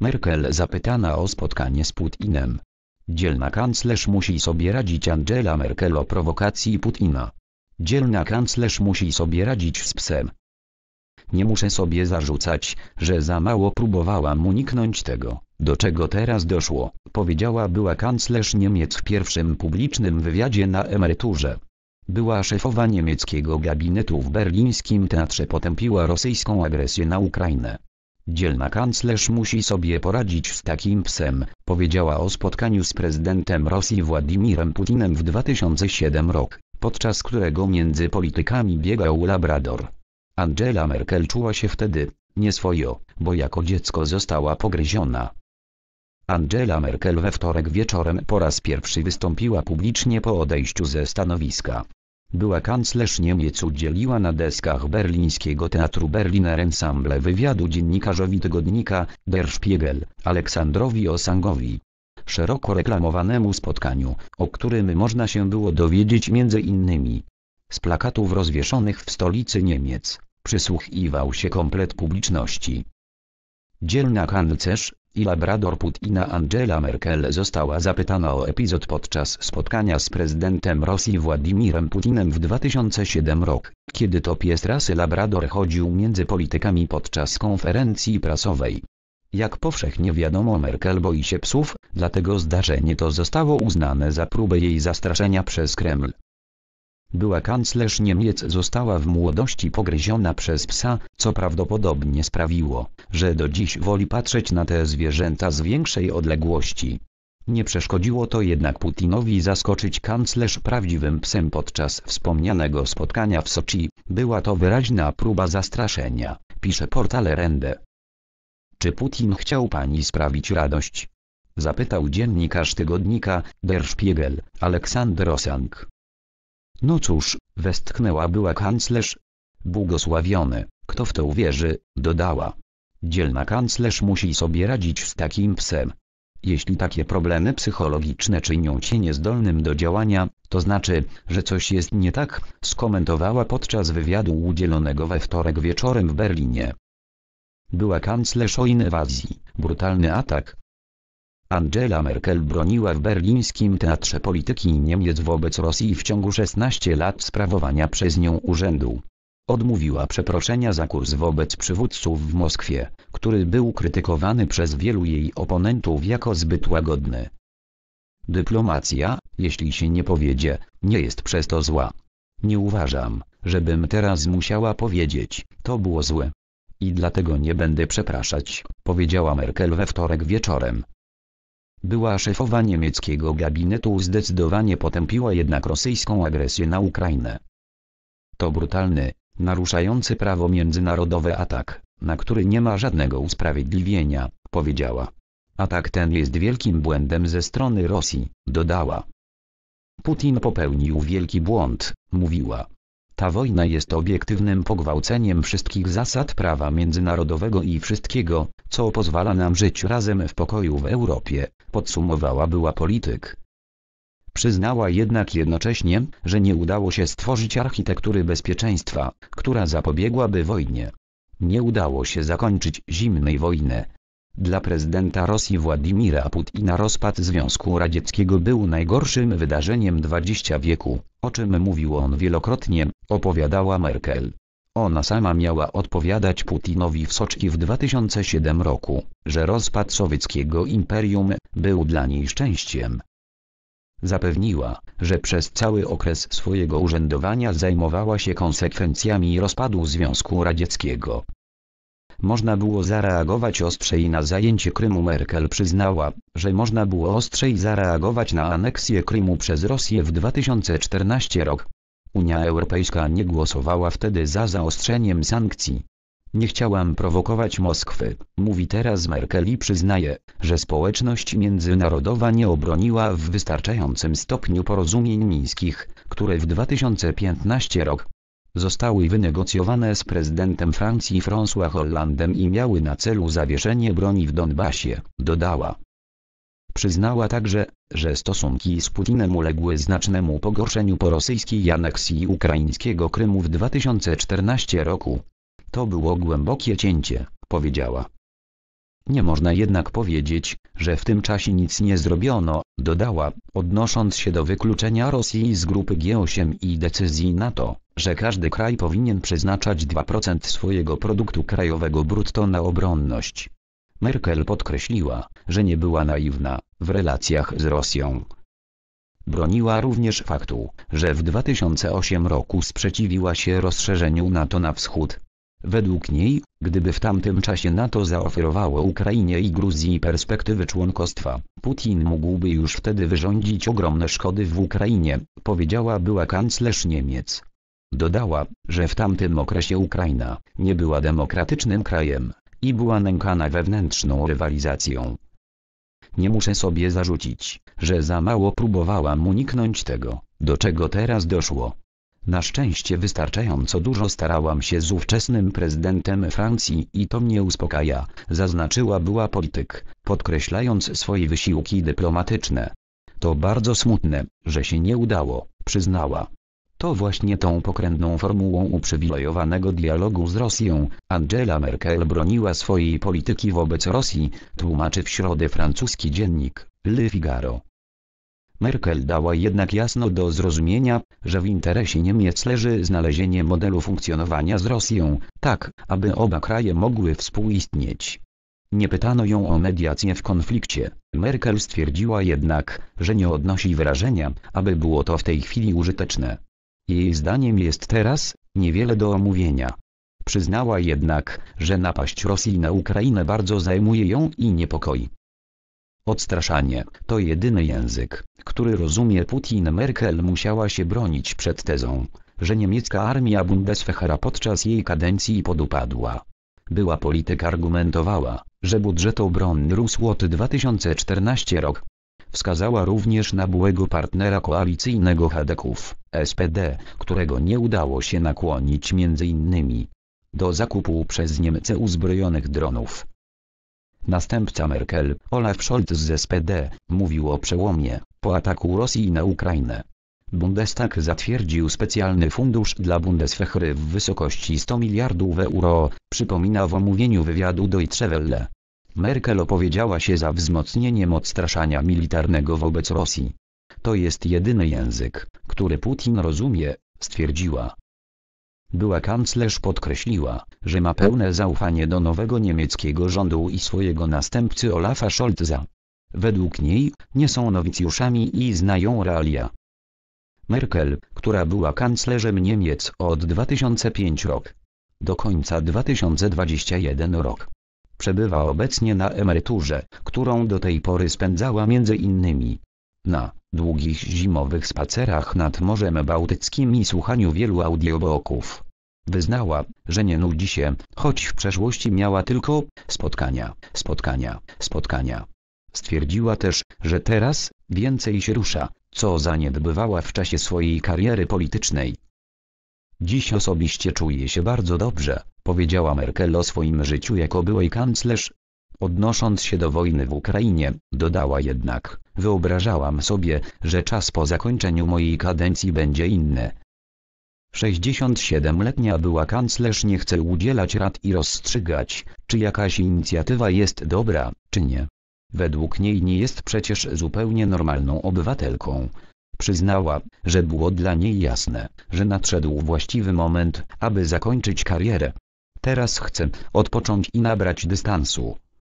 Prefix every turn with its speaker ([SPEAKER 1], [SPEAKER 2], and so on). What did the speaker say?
[SPEAKER 1] Merkel zapytana o spotkanie z Putinem. Dzielna kanclerz musi sobie radzić Angela Merkel o prowokacji Putina. Dzielna kanclerz musi sobie radzić z psem. Nie muszę sobie zarzucać, że za mało próbowałam uniknąć tego, do czego teraz doszło, powiedziała była kanclerz Niemiec w pierwszym publicznym wywiadzie na emeryturze. Była szefowa niemieckiego gabinetu w berlińskim teatrze potępiła rosyjską agresję na Ukrainę. Dzielna kanclerz musi sobie poradzić z takim psem, powiedziała o spotkaniu z prezydentem Rosji Władimirem Putinem w 2007 rok, podczas którego między politykami biegał Labrador. Angela Merkel czuła się wtedy nieswojo, bo jako dziecko została pogryziona. Angela Merkel we wtorek wieczorem po raz pierwszy wystąpiła publicznie po odejściu ze stanowiska. Była kanclerz Niemiec udzieliła na deskach berlińskiego teatru Berliner Ensemble wywiadu dziennikarzowi tygodnika Der Spiegel, Aleksandrowi Osangowi. Szeroko reklamowanemu spotkaniu, o którym można się było dowiedzieć między innymi z plakatów rozwieszonych w stolicy Niemiec, przysłuchiwał się komplet publiczności. Dzielna kanclerz, i Labrador Putina Angela Merkel została zapytana o epizod podczas spotkania z prezydentem Rosji Władimirem Putinem w 2007 rok, kiedy to pies rasy Labrador chodził między politykami podczas konferencji prasowej. Jak powszechnie wiadomo Merkel boi się psów, dlatego zdarzenie to zostało uznane za próbę jej zastraszenia przez Kreml. Była kanclerz Niemiec została w młodości pogryziona przez psa, co prawdopodobnie sprawiło, że do dziś woli patrzeć na te zwierzęta z większej odległości. Nie przeszkodziło to jednak Putinowi zaskoczyć kanclerz prawdziwym psem podczas wspomnianego spotkania w Soczi. Była to wyraźna próba zastraszenia, pisze portal Rende. Czy Putin chciał pani sprawić radość? Zapytał dziennikarz tygodnika Der Spiegel, Aleksander Osank. No cóż, westchnęła była kanclerz. Błogosławiony, kto w to uwierzy, dodała. Dzielna kanclerz musi sobie radzić z takim psem. Jeśli takie problemy psychologiczne czynią cię niezdolnym do działania, to znaczy, że coś jest nie tak, skomentowała podczas wywiadu udzielonego we wtorek wieczorem w Berlinie. Była kanclerz o inwazji, brutalny atak. Angela Merkel broniła w berlińskim teatrze polityki Niemiec wobec Rosji w ciągu 16 lat sprawowania przez nią urzędu. Odmówiła przeproszenia za kurs wobec przywódców w Moskwie, który był krytykowany przez wielu jej oponentów jako zbyt łagodny. Dyplomacja, jeśli się nie powiedzie, nie jest przez to zła. Nie uważam, żebym teraz musiała powiedzieć, to było złe. I dlatego nie będę przepraszać, powiedziała Merkel we wtorek wieczorem. Była szefowa niemieckiego gabinetu zdecydowanie potępiła jednak rosyjską agresję na Ukrainę. To brutalny, naruszający prawo międzynarodowe atak, na który nie ma żadnego usprawiedliwienia, powiedziała. Atak ten jest wielkim błędem ze strony Rosji, dodała. Putin popełnił wielki błąd, mówiła. Ta wojna jest obiektywnym pogwałceniem wszystkich zasad prawa międzynarodowego i wszystkiego, co pozwala nam żyć razem w pokoju w Europie, podsumowała była polityk. Przyznała jednak jednocześnie, że nie udało się stworzyć architektury bezpieczeństwa, która zapobiegłaby wojnie. Nie udało się zakończyć zimnej wojny. Dla prezydenta Rosji Władimira Putina rozpad Związku Radzieckiego był najgorszym wydarzeniem XX wieku, o czym mówił on wielokrotnie, opowiadała Merkel. Ona sama miała odpowiadać Putinowi w Soczki w 2007 roku, że rozpad sowieckiego imperium był dla niej szczęściem. Zapewniła, że przez cały okres swojego urzędowania zajmowała się konsekwencjami rozpadu Związku Radzieckiego. Można było zareagować ostrzej na zajęcie Krymu Merkel przyznała, że można było ostrzej zareagować na aneksję Krymu przez Rosję w 2014 rok. Unia Europejska nie głosowała wtedy za zaostrzeniem sankcji. Nie chciałam prowokować Moskwy, mówi teraz Merkel i przyznaje, że społeczność międzynarodowa nie obroniła w wystarczającym stopniu porozumień mińskich, które w 2015 rok zostały wynegocjowane z prezydentem Francji François Hollandem i miały na celu zawieszenie broni w Donbasie, dodała. Przyznała także, że stosunki z Putinem uległy znacznemu pogorszeniu po rosyjskiej aneksji ukraińskiego Krymu w 2014 roku, to było głębokie cięcie, powiedziała. Nie można jednak powiedzieć, że w tym czasie nic nie zrobiono, dodała, odnosząc się do wykluczenia Rosji z grupy G8 i decyzji NATO, że każdy kraj powinien przeznaczać 2% swojego produktu krajowego brutto na obronność. Merkel podkreśliła, że nie była naiwna w relacjach z Rosją. Broniła również faktu, że w 2008 roku sprzeciwiła się rozszerzeniu NATO na wschód, Według niej, gdyby w tamtym czasie NATO zaoferowało Ukrainie i Gruzji perspektywy członkostwa, Putin mógłby już wtedy wyrządzić ogromne szkody w Ukrainie, powiedziała była kanclerz Niemiec. Dodała, że w tamtym okresie Ukraina nie była demokratycznym krajem i była nękana wewnętrzną rywalizacją. Nie muszę sobie zarzucić, że za mało próbowałam uniknąć tego, do czego teraz doszło, na szczęście wystarczająco dużo starałam się z ówczesnym prezydentem Francji i to mnie uspokaja, zaznaczyła była polityk, podkreślając swoje wysiłki dyplomatyczne. To bardzo smutne, że się nie udało, przyznała. To właśnie tą pokrętną formułą uprzywilejowanego dialogu z Rosją, Angela Merkel broniła swojej polityki wobec Rosji, tłumaczy w środę francuski dziennik Le Figaro. Merkel dała jednak jasno do zrozumienia, że w interesie Niemiec leży znalezienie modelu funkcjonowania z Rosją, tak, aby oba kraje mogły współistnieć. Nie pytano ją o mediację w konflikcie. Merkel stwierdziła jednak, że nie odnosi wrażenia, aby było to w tej chwili użyteczne. Jej zdaniem jest teraz niewiele do omówienia. Przyznała jednak, że napaść Rosji na Ukrainę bardzo zajmuje ją i niepokoi. Odstraszanie to jedyny język, który rozumie Putin. Merkel musiała się bronić przed tezą, że niemiecka armia Bundeswehra podczas jej kadencji podupadła. Była polityk argumentowała, że budżet obronny rósł od 2014 rok. Wskazała również na byłego partnera koalicyjnego Hadeków, SPD, którego nie udało się nakłonić m.in. do zakupu przez Niemcy uzbrojonych dronów. Następca Merkel, Olaf Scholz z SPD, mówił o przełomie, po ataku Rosji na Ukrainę. Bundestag zatwierdził specjalny fundusz dla Bundeswehry w wysokości 100 miliardów euro, przypomina w omówieniu wywiadu Deutsche Welle. Merkel opowiedziała się za wzmocnieniem odstraszania militarnego wobec Rosji. To jest jedyny język, który Putin rozumie, stwierdziła. Była kanclerz podkreśliła, że ma pełne zaufanie do nowego niemieckiego rządu i swojego następcy Olafa Scholza. Według niej, nie są nowicjuszami i znają realia. Merkel, która była kanclerzem Niemiec od 2005 rok do końca 2021 rok. Przebywa obecnie na emeryturze, którą do tej pory spędzała między innymi na długich zimowych spacerach nad Morzem Bałtyckim i słuchaniu wielu audiobooków. Wyznała, że nie nudzi się, choć w przeszłości miała tylko spotkania, spotkania, spotkania. Stwierdziła też, że teraz więcej się rusza, co zaniedbywała w czasie swojej kariery politycznej. Dziś osobiście czuję się bardzo dobrze, powiedziała Merkel o swoim życiu jako byłej kanclerz, Odnosząc się do wojny w Ukrainie, dodała jednak, wyobrażałam sobie, że czas po zakończeniu mojej kadencji będzie inny. 67-letnia była kanclerz nie chce udzielać rad i rozstrzygać, czy jakaś inicjatywa jest dobra, czy nie. Według niej nie jest przecież zupełnie normalną obywatelką. Przyznała, że było dla niej jasne, że nadszedł właściwy moment, aby zakończyć karierę. Teraz chcę odpocząć i nabrać dystansu.